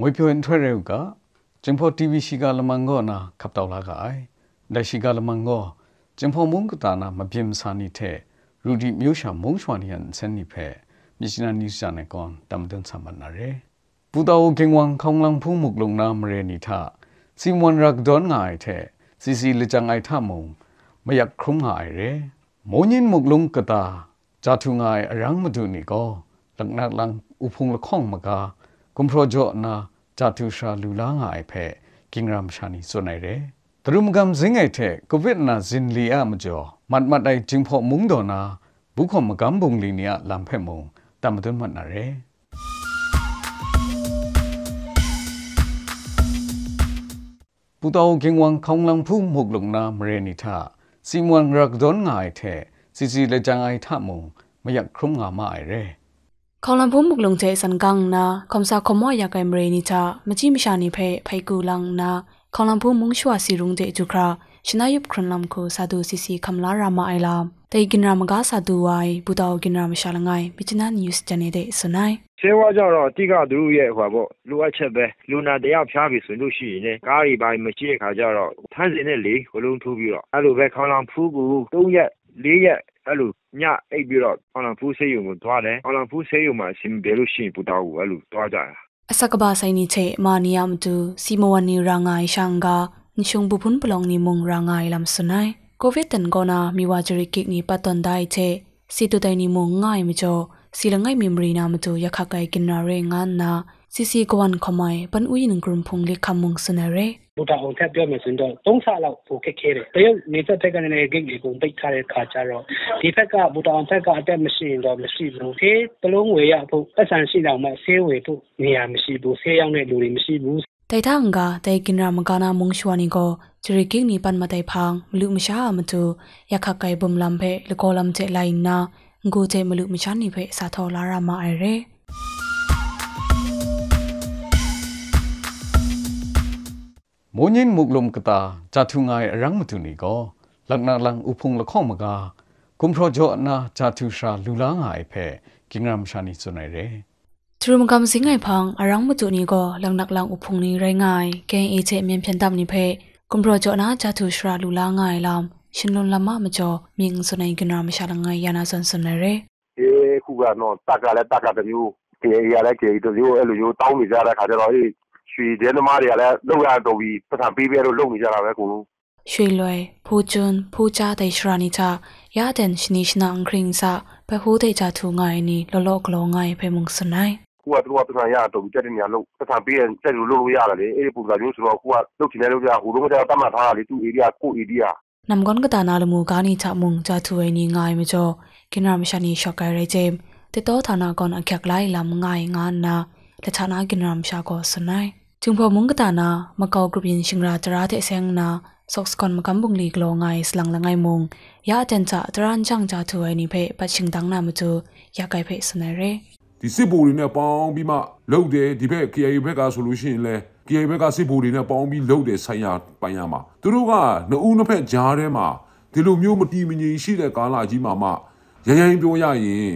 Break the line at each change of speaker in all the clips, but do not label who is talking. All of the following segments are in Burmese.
ငွေပြွင်ထွဲရုကဂျင်ဖို့ TV ရှိကလမန်ကောနာခပ်တော်လာကအိုင်ဒရှိကလမန်ကောဂျင်ဖို့မုန်ကတာနာမပြင်းစာနိတဲ့ရူဒီမျိုးရှာမုံချွာနီယန်စန်နိဖဲမြစ်နာနိစနကွန်တမ်ဒန်ဆမနာရေပူတောကင်ဝန်ခေါင်လန်ဖူးမုကလုံနာမရေနိထစီမွန်ရက်ဒွန်ငိုင်တဲ့စီစီလကြငိုင်ထမုံမယက်ခုံငိုင်ရေမုံညင်မုကလုံကတာဂျာထုငိုင်အရန်မဒူနီကောလက်နက်လန်ဥဖုံလခေါင်မကားကွန်ဖရိုဂျိုနာဂျာတူရှာလူလာငါအဖက်ကင်ဂရမ်ရှာနီစွနိုင်တယ်ဒရုမကမ်ဇင်းငိုက်တဲ့ကိုဗစ်နာဇင်လီအမကျော်မတ်မတ်တိုင်ဂျင်းဖို့မုံဒေါ်နာบุคคลมกำบุงลีเนียลำเพมงตามต้นมันอะไรปุตาวเก่งวังคงลังพุ่มหกลงน้ำเรนิธาสิมวันรักดนง่ายเทสิสิเลจังไอท่ามงไม่อยากครุ่งงามาไอเร่
ခေါလံဖုံးမုကလုံချေစန်ကန်နာခုံစာခမောယာကင်မရေနီချာမချိမရှာနေဖဲဖိုက်ကူလန်နာခေါလံဖုံးမုံရှွာစီရုံတဲ့ဂျူခရာရှနာယုပ်ခရန်လမ်ကိုစာဒူစီစီခမ်လာရာမအိုင်လာတေဂင်ရာမကစာဒူဝိုင်ဘူတောဂင်ရာမရှာလငိုင်မချနာနျူးစ်ချန်နေတဲ့စနိုင်
ဆေးဝါးကြတော့တိကသူရဲ့ဟိုပေါ့လိုအပ်ချက်ပဲလူနာတယောက်ဖျားပြီဆိုလို့ရှိရင်လည်းကားတွေပိုင်းမရှိတဲ့ခါကျတော့ဖမ်းစင်နဲ့လေဝလုံးထိုးပြီးတော့အဲ့လိုပဲခေါလောင်ဖူးကူ၃ရက်၄ရက်အဲ့လိုည
အိပ်ပြီးတော့အောင်လံဖူးဆေးရုံကိုသွားတယ်အောင်လံဖူးဆေးရုံမှာအရှင်ဘယ်လိုရှိရင်ပူတာကိုအဲ့လိုသွားကြတာအစကဘာဆိုင်နီချေမာနီယမ်တူစီမဝနီရာငိုင်ရှန်ဂါညရှုံဘူဖွန်ပလောင်နီမုံရာငိုင်လမ်ဆနိုင်ကိုဗစ်တန်ကောနာမိဝါဂျရီကိနီပတ်တန်ဒိုင်ချေစီတူတိုင်နီမုံငိုင်မကျော်စီလငိုင်မီမရီနာမတူယခကိုင်ကင်နာရေငန်နာစီစီကဝန်ခမိုင်ပန်ဦးရင်ဂရုံဖုန်လေခမုံစနရေဘူတာဟိုထက်ပြောမယ်ဆိုရင်တော့သု
ံးဆလောက်ပိုခက်ခဲတယ်တရုတ်နေဆက်ထက်ကလည်း gate တွေကုန်ပိတ်ထားတဲ့ခါကျတော့ဒီဘက်ကဘူတာဟိုထက်ကအတက်မရှိရင်တော့မရှိဘူးဖေးတလုံးဝေရဖို့ပတ်စံရှိတော့မှဆေးဝေဖို့နေရာမရှိဘူးဆေးရောက်တဲ့လူတွေမရှိဘူး
တိုင်ထောင်ကတိုင်ကင်ရာမကနာမုံရှဝနီကိုချရီကင်းနီပန်မတိုင်ဖောင်မလူမရှာမတူရခကိုင်ဘုံလမ်ဖဲလကောလမ်ချေလိုင်နာငိုချေမလူမရှာနေဖဲစာထောလာရမအရဲ
မုန်ညင်မုကလုံကတာဂျာထုငိုင်ရံမတူနီကိုလက်နာလန်ဥဖုံလခေါမကာกุมพระโจนาจาทุชาลูลางายเพกิงรามชานิสุนัยเร
ทรุมกำสิงไงพังอารังมาจุนีก็ลังนักลังอุพงนี้ไรงายแกงเอเจเมียนเพียนดำนิเพกุมพระโจนาจาทุชาลูลางายลามชินลนละมามาจอมิงสุนัยกิงรามชาลังไงยานาสันสุนัยเรเอคูกานอตากาและตากาตะမျိုးเกยยาและเกยตะမျိုးအဲ့လိုမျိုးတောင်းနေကြတဲ့ခါကျတော့အေးရွှေရဲသမားတွေကလည်းလောက်ရတော့ပြီးပတ်စံပေးပြတော့လုံနေကြတာပဲအကုန်လုံးရွှေလွယ်ဖူကျွန်းဖူချာတေရှရာနီချာယာဒန်ရှနီရှနာငခရင်စာပဟိုတေချာသူငိုင်းနီလောလောကလောငိုင်းဖေမုန်စနိုင်ခုကသူကပြန်ရတော့တက်တဲ့နေရာလို့ပတ်စံပေးရင်တက်လို့လုပ်လို့ရတယ်လေအဲ့ဒီပုံစံမျိုးဆိုတော့ခုကလုပ်ချင်တယ်လို့ပြဟိုတော့ကတော့တတ်မှတ်ထားတာလေသူ့ area ကို area နမ်ဂွန်ကတနာလမူကာနီချမုန်ချာသူဝဲနီငိုင်းမကျော်ကင်နာမရှာနီရှော့ကရဲဂျေမ်တေတောဌာနကွန်အခက်လိုက်လမ်ငိုင်းငါနာလက်ချနာကင်နာမရှာကိုစနိုင်จึงพอมุงกตานามาเกากรุบินชิงราจราเทเซงนาสอกสกอนมากำบุงลีกลงไงสลังละไงมงยาจันจะจรานจังจะถวยนี่เพปัดชิงตังนามาจูยาไกเพสนาเร
ဒီစစ်ဘိုတွေနဲ့ပေါင်းပြီးမှလုတ်တယ်ဒီဘက် KIA ဘက်ကဆိုလို့ရှိရင်လဲ KIA ဘက်ကစစ်ဘိုတွေနဲ့ပေါင်းပြီးလုတ်တယ်ဆိုင်ရာပိုင်းရမှာသူတို့ကနှစ်ဦးနှစ်ဖက်ကြားထဲမှာဒီလိုမျိုးမတီမငြိမ်ရှိတဲ့ကာလကြီးမှာမှရရင်ပြောရရင်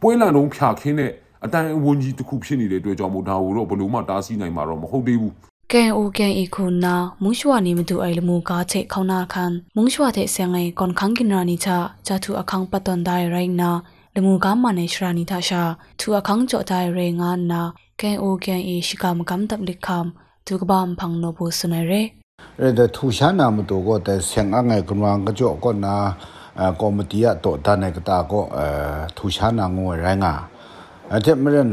ပွဲလန်လုံးဖြာခင်းတဲ့အတိုင်းအဝန်ကြီးတစ်ခုဖြစ်နေတဲ့အတွက်ကြောင့်မို့ဒါကိုတော့ဘယ်လိုမှတားဆီးနိုင်မှာတော့မဟုတ်သေးဘူး
ကဲအိုကဲအခုနာမုံရှွာနေမတူအိုင်လမူကာချေခေါနာခန်မုံရှွာတဲ့ဆန်ငယ်ကွန်ခန်းကင်ရာနီချာဂျာသူအခန်းပတ်တန်ဒိုင်ရိုင်းနာလမူကာမနေရှရာနီတာရှာသူအခန်းကြော့ဒိုင်ရေငါနာကဲအိုကဲအရှိကမကမ်တပ်လိခမ်သူကဘာမဖန်နိုဘူစနေရေ
ရတဲ့သူရှာနာမတူကိုတဲ့ဆန်ငယ်ကွန်ဝမ်ကကြော့ကောနာကော်မတီရတော့တာနေကတာကိုအဲသူရှာနာငိုရိုင်းငါอาจจะไม่เรื่อง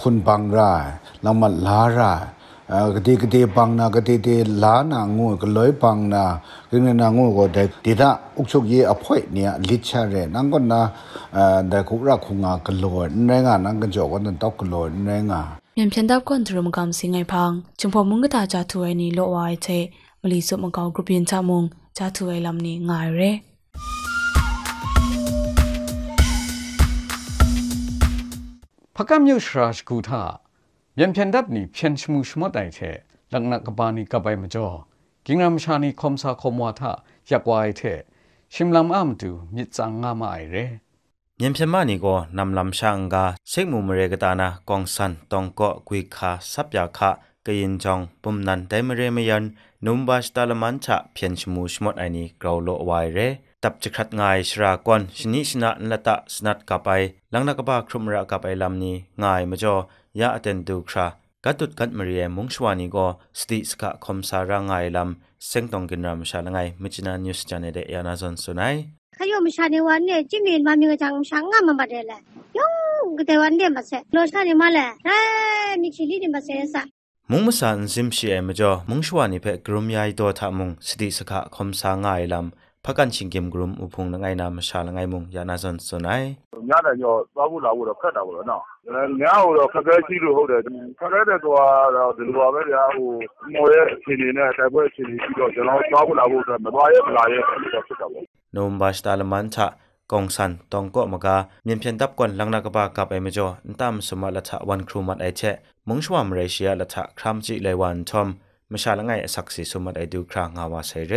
คุณบังราเรามาลาราก็ดีก็ดีปังนะก็ดีดีลานางูก็เลยปังนะคือเนนางูก็เด็กดีนะอุกชกยีอภัยเนี่ยลิชาเรนั่งก็นะเด็กคุกรักคุงาก็ลอยในงานนั่งก็จอกันตั้งก็ลอยในงาน
ยังเช่นดับก่อนตรมกำสิงไอพังจงพอมึงก็ตาจ่าัวอนี่โลวายเทมลีสุมกากรุปยินชามงจ่าัวอลำนี้ง่ายเร่
파감요슈라스구타면편답니편치무슈모다이테락락가바니가바이마죠긴람샤니컴사컴와타약와이테심람암두밑장가마이레
면편만이고남람샹가색무무레가다나공산동거구이카삽야카그인정봄난데메레메연눔바스탈만차편치무슈모다이니그라울로와이레ตับจะขัดง่ายชรากวนชนิดชนะนัตตะสนัดกับไปหลังนักบ้าครุมระกับไปลำนี้ง่ายมาจอยาเต็นดูครากัดตุดกัดมเรียมุงชวานีก็สติสกะคมสาระง่ายลำเซ็งตรงกินรำชาละไงมิจนานิวส์จันเดียนาซอนสุนัย
ขยมชาในวันเนี่ยจิมงินมามีกระจังช้างงามมาบัดเลยยงก็แต่วันเดียมาเสโลชาในมาเลยเอ้มีชิลีเดียมาเสสัก
มุงมาสันซิมชีเอมจ่อมุงชวานีเพ่กรุมยายตัวทามุงสติสกะคมสาง่ายลำဖကန်ချင်းကင်ဂရုမ်ဥဖုန်လငိုင်နာမရှာလငိုင်မုံယာနာဇွန်စွန်နိုင်ညတာရောသွားဖို့လာဖို့တော့ခက်တာပေါ့နော်ညဟိုတော့ခက်ခဲရှိလို့ဟုတ်တယ်ခက်ခဲတဲ့ကတော့ဒီလိုပါပဲဗျာဟိုမော်ရဲ့အခြေအနေနဲ့တိုက်ပွဲအခြေအနေပြီးတော့ကျွန်တော်သွ
ားဖို့လာဖို့အတွက်မသွားရဲမလာရဲတော့ဖြစ်တာပေါ့
နိုမ်ဘာစတာလမန်ချာกองสันตองก็มากาเมียนเพียนตับกวนลังนากบากับเอเมจอตามสมาลัทวันครูมัดไอเชะมงชวามเรเชียลัทครามจิไลวันทอมมชาละไงสักสีสมัดไอดูครางาวาเซเร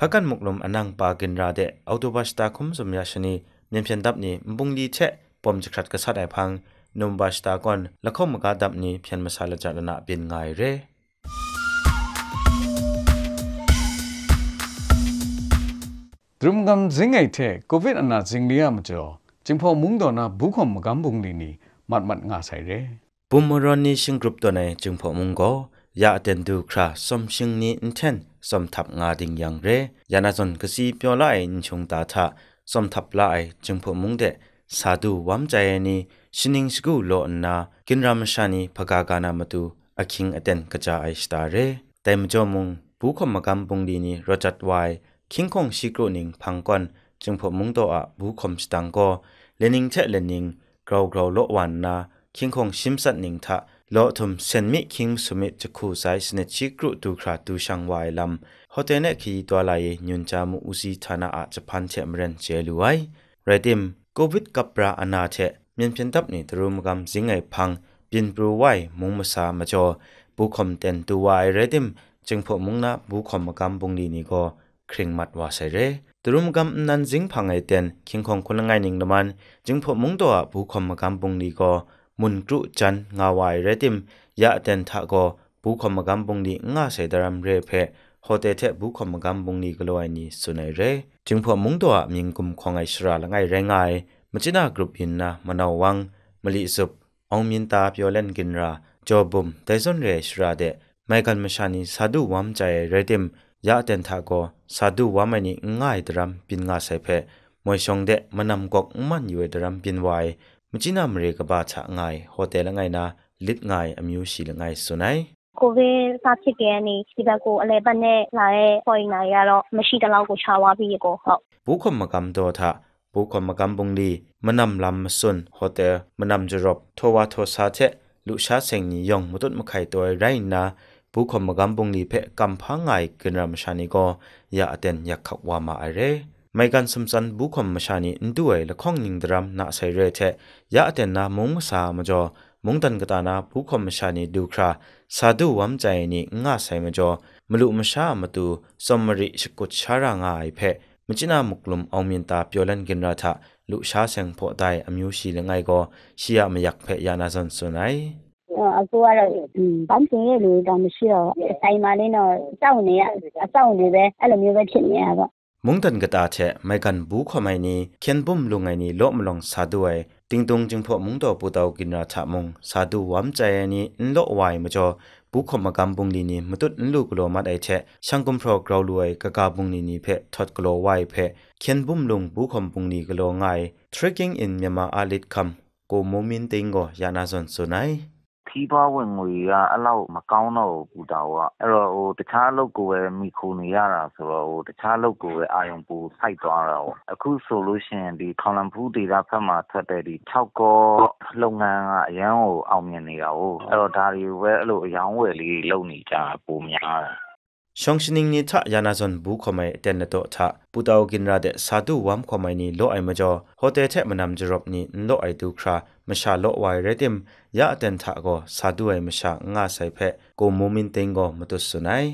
พกันมุกลมอนังปากินราเดออโตบัสตาคุมสมยาชนีเมียนเพียนดับนี้มบุงดีเชะปมจักรัดกษัตริย์พังนมบัสตากอนและข้อมกาดับนี้เพียน
มาซาลจารณะเป็นไงเร่ดรุมกำจิงไอเทโควิดอนาจิงเลียมจ่อจึงพอมุงดอนาบุคมกำบุงลีนี้มัดมัดงาใส่เร่ปุ่มมรอนนี้ชิ
งกรุปตัวไหนจึงพอมุงก็ยาเดนดูคราสมชิงนี้อินเทนสมทับงาดิงยังเรยานาจนกสีเปียวไลนิชงตาทะสมทับไลจึงพมุงเดสาดูวามใจนี้ชินิงสกูโลนนากินรามชานีพกากานามาตูอคิงอเดนกจาไอสตาเรแต่มจอมุงผู้คมมกำปุงดีนี้รจัดไวคิงคงชิกรนิงพังก่อนจึงพมุงโตอะผู้คมสตังก็เลนิงเทเลนิงกราวกราวโลวันนาคิงคงชิมสัตนิงทะลอทมเซนมิคิงสมิจะคู่สายสเนชิกรุดูคราดูช่างวายลำฮอเตเนคีตัวไลายุนจามุอุซีธานาอาจะพันเทมเรนเจลุไวไรดิมโควิดกับปราอนาเทเมียนเพียนทับนี่ตรุมกำสิงไอพังปินปรูไวมุงมาสามาจอบุคอมเตนตัวไวไรดิมจึงพบมุงนะบุคอมกำบุงดีนี่ก็คร่งมัดวาเสเรตรุมกำนันสิงพังไอเต็นคิงของคนละไงหนึ่งละมันจึงพบมุงตัวบุคอมกำบุงดีก็มุนกรุจันงาวายเรติมยะเตนทะโกบุคมกัมบุงนีงาเสดรัมเรเพโฮเตเทบุคมกัมบุงนีกลวยนี้สุนัยเรจึงพอมุงตัวมิงกุมของไอศระละไงแรงไงมจินากรุปยินนะมนาวังมลิสุบองมินตาเปียวเล่นกินราจอบุมเตซอนเรศราเดไมกันมชานีสาดูวามใจเรติมยะเตนทะโกสาดูวามนี้ง่ายดรัมปินงาเสเพมวยชงเดมะนำกอกมันอยู่ดรัมปินไวจินามเรกบาชะไงโฮเทลไงนะลิดไงอมิวชิลไงสุนัย
ကိုဗစ်စဖြစ်ခဲ့တဲ့ဒီဘက်ကိုအလဲပတ်နဲ့လာတဲ့ foreigner တွေကတော့မရှိတလောက်ကိုခြားသွားပြီးကိုဟုတ်
ဘုခမကမ်တော့တာဘုခမကမ်ပုံလီမနမ်လမ်မဆွန်ဟိုတယ်မနမ်ဂျရော့ထောဝါထောစာချက်လူရှာစင်နီယောင်မတုတ်မခိုင်တော်ရိုင်းနာဘုခမကမ်ပုံလီဖဲကမ်ဖာငိုင်ကနရမရှာနီကိုရာအတန်ရခောက်ဝါမာအရဲ mai kan samsan bu khom ma shani ntuai la khong ning dram na sai re the ya aten na mong sa ma jo mong tan gata na bu khom ma shani du khra sadu wam chai ni nga sai ma jo mlu ma sha ma tu somari shikut shara nga ai phe mchina muklum awmin ta pyolan ginra tha lu sha sang pho dai amyu shi le ngai go shia ma yak phe ya na san sunai
အခုကတော့ဘန်းစင်ရဲ့လူတော့မရှိတော့ဆိုင်မလေးတော့စောင့်နေရအစောင့်နေပဲအဲ့လိုမျိုးပဲဖြစ်နေတာပေါ့
มุงตันกตาเชไม่กันบูขอไม่นี้เขียนบุ้มลงไงนี้ลบมลงสาด้วยติงตรงจึงพอมุงต่อปูเตากินราชมุงสาดูวามใจนี้นลบไวมาจอบุคมกรรมบุงลีนี้มตุดลูกโลมาไอเชช่างกุมพรอกราวรวยกะกาบุงลีนี้เพทอดกลไวเพเขียนบุ้มลงบุคมบุงลีกโลง่าย trekking in Myanmar alit kam ko momin tingo yana zon sunai ခီးပွားဝင်ငွေကအဲ့လောက်မကောင်းတော့ဘူးတာကအဲ့တော့ဟိုတခြားလုပ်ကိုပဲမိခိုနေရတာဆိုတော့ဟိုတခြားလုပ်ကိုပဲအာယုံပူစိုက်သွားတာပေါ့အခုဆိုလို့ရှိရင်ဒီခေါလန်ဖူးဒေတာဖက်မှာထွက်တဲ့ဒီ6ကော လုပ်ငန်းကအရန်ကိုအောင်မြင်နေတာ哦အဲ့တော့ဒါတွေပဲအဲ့လိုအယောင်းဝယ်လေးလုပ်နေကြပုံများတယ်ช่องชนิงนี้ทะยานาจนบุคมัยเตนโตทะปุตาวกินราเดสาดูวัมคมัยนี้โลไอมาจอโฮเตเทมนำจรบนี้โลไอดูคราမရှာလော့ဝိုင်ရတိမ်ယာအတန်သာကိုစာဒူဝဲမရှာငါဆိုင်ဖက်ကိုမိုမင်တင်ကိုမတုဆုနိုင်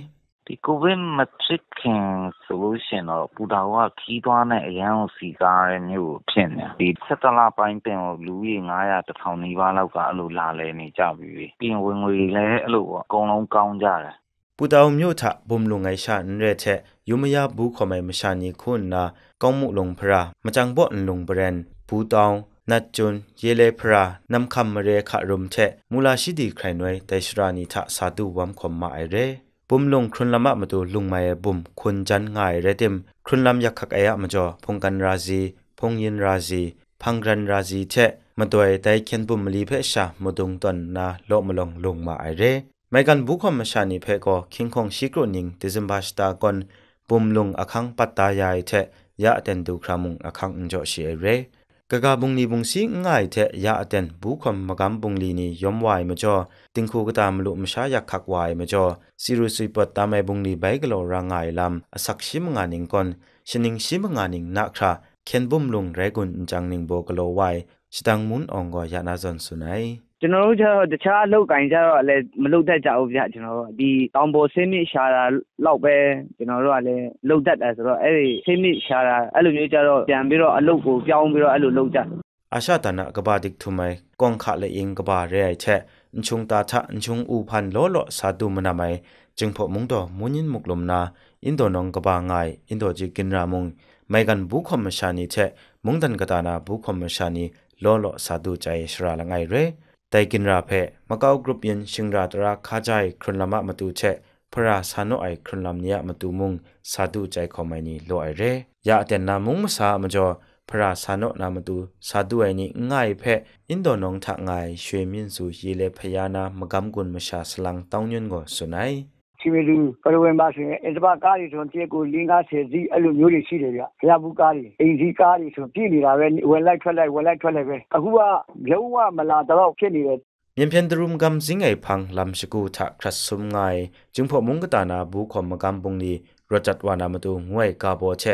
ဒီကိုဗစ်မထစ်ခင် solution တော့ပူတာကခီးသွားတဲ့အရန်ကိုစီကားတဲ့မျိုးဖြစ်နေဒီဆက်တလပိုင်းပင်ကိုလူကြီး900တထောင်နီးပါးလောက်ကအဲ့လိုလာလဲနေကြပြီပြင်ဝင်ငွေလည်းအဲ့လိုပေါ့အကုန်လုံးကောင်းကြတယ်ပူတောင်မြို့ထဘုံလုံငိုင်ရှာနရဲချက်ယုမယဘူးခမိုင်မရှာနီခွန်းနာကောင်းမှုလုံဖရာမချန်ဘော့လုံဘရန်ပူတောင်นัดจุนเยเลพรานำคำเรขารมเชะมูลาชิดีใครหน่วยแต่ชรานิทะสาดูวัมขมมาไอเรปุ่มลงครุนลำมะมาดูลุงไมบุมคุนจันง่ายเรติมครุนลำยักขักไอยะมาจอพงกันราจีพงยินราจีพังรันราจีเชะมาตัวอแต่เขียนปุ่มลีเพชะมาดงตนนาโลมาลงลงมาไอเรไม่กันบุคคลมาชานิเพก็คิงคงชิกรุนิงติซมบาชตากอนปุ่มลงอคังปัตตายายเชะยะเต็นดูครามุงอคังอุนจอเชเรกกาบุงลีบุงซีง่ายแทะยาเตนบุคมมะกำบุงลีนี่ยอมวายมาจ่อติงคูกตามลุมชายักขักวายมาจ่อซิรุสุยปตามไอบุงลีใบกลอรางายลำอสักชิมงานิงกอนชนิงชิมงานิงนักคราเข็นบุมลุงไรกุนจังนิงโบกลอวายสตังมุนองกอยานาจอนสุนัยကျွန်တော်တို့ကျတော့တခြားအလုပ်ကင်ကြတော့လည်းမလုပ်တတ်ကြဘူးဗျကျွန်တော်တို့ဒီတောင်ပေါ်ဆင်းမြစ်ရှာတာလောက်ပဲကျွန်တော်တို့ကလည်းလုပ်တတ်တယ်ဆိုတော့အဲ့ဒီဆင်းမြစ်ရှာတာအဲ့လိုမျိုးကြတော့ပြန်ပြီးတော့အလုပ်ကိုပြောင်းပြီးတော့အဲ့လိုလုပ်ကြอาชาตนะกบาดิกทุไมกองขะเลเองกบาเรไอแชอันชงตาทะอันชงอูพันโลโลสาดุมนาไมจึงพอมุงดอมุนินมุกลมนาอินโดนองกบาง่ายอินโดจิกินรามุงไมกันบุคอมชานีแชมุงดันกตานาบุคอมชานีโลโลสาดุใจชราละไงเรတိုင်ကင်ရာဖဲမကောက်ကရုပယန်ရှင်ရာတရာခါကြိုင်ခရလမမတူချက်ဖရာဆာနိုအိုင်ခရလမ်နီယမတူမုံဆာဒူကြိုင်ခေါမိုင်နီလိုအိုင်ရဲရာအတန်နာမုံမစာမကျော်ဖရာဆာနိုနာမတူဆာဒူအိုင်နီငိုင်ဖဲအင်ဒိုနုံထငိုင်ရွှေမြင့်စုရေးလေဖယာနာမကမ်ကွန်မရှာဆလန်တောင်းညွန်းကိုဆွနိုင်
ချီမီလူပရဝင်းပါဆိုရင်အစ်တပါကားတွေဆိုတရက်ကို၄50စီးအဲ့လိုမျိုးတွေရှိတယ်ဗျဖျားဘူးကားတွေအိမ်စီးကားတွေဆိုပြည်နေတာပဲဝင်လိုက်ထွက်လိုက်ဝင်လိုက်ထွက်လိုက်ပဲအခုကလုံးဝမလာတော့ဖြစ်နေတယ်
မြန်ဖြန်ဒရုမ်ကမ်စင်ငိုင်ဖန်လမ်ရှကူထခရတ်ဆုံငိုင်ဂျုံဖော်မုံကတာနာဘူခမကမ်ပုန်နီရจัดวานามาตูงวยกาบอเช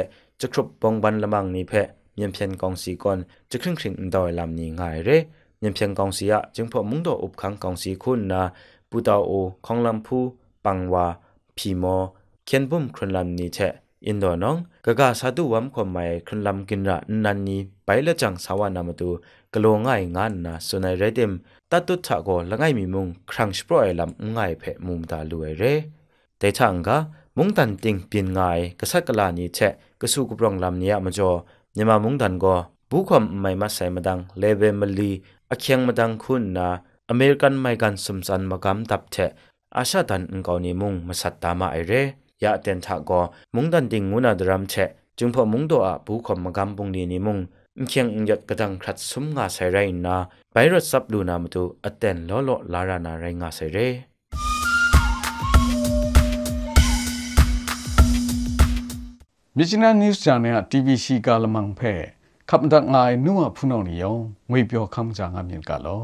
จะครบปองบันละมังนี้เพะเมียมเพียนกองสีก่อนจะครึ่งครึ่งดอยลำนี้ง่ายเร่เมียมเพียนกองสีอะจึงพอมุ่งดออุบขังกองสีคุณนะปูตาโอของลำพูปังวาพีโมเคียนบุ้มครุนลำนี้เชอินโดนองกะกาสาดุวัมคมหม่ครุนลำกินระนันนี้ไปละจังสาวานามาตูกะโลง่ายงานนะสุนัยเรดิมตัดตุถะโกละง่ายมีมุงครั้งสปรอยลำง่ายเพมุมตาลวยเร่แต่ช่างกะมุงตันติงเปลีนง่ายกสัตริ์กลานี้เชะกสู้กุบรองลำนี้มาจอเนี่ยมามุงตันก็บุคคลไม่มาใส่มาดังเลเวมลีอเคียงมาดังคุณนะอเมริกันไม่กันสมสันมากำตับเชะอาชาตันอุกาวนิมุงมาสัตตามาไอเรยาเตนทากอมุงดันดิงงูนาดรัมเชจึงพอมุงโดอาบูคอมมะกัมปุงนีนิมุงอิเคียงอุยัดกระดังครัดสุมงาไซไรนาไบรอดซับลูนามตุอเตนลอลอลารานาไรงาไซ
เรမြစ်ချနာနျူးချန်နယ်က TVC ကလမန်ဖဲခပ်ဒတ်ငိုင်နူဝဖုန်နော်နီယောငွေပြောခမ်းချာငါမြင်ကလော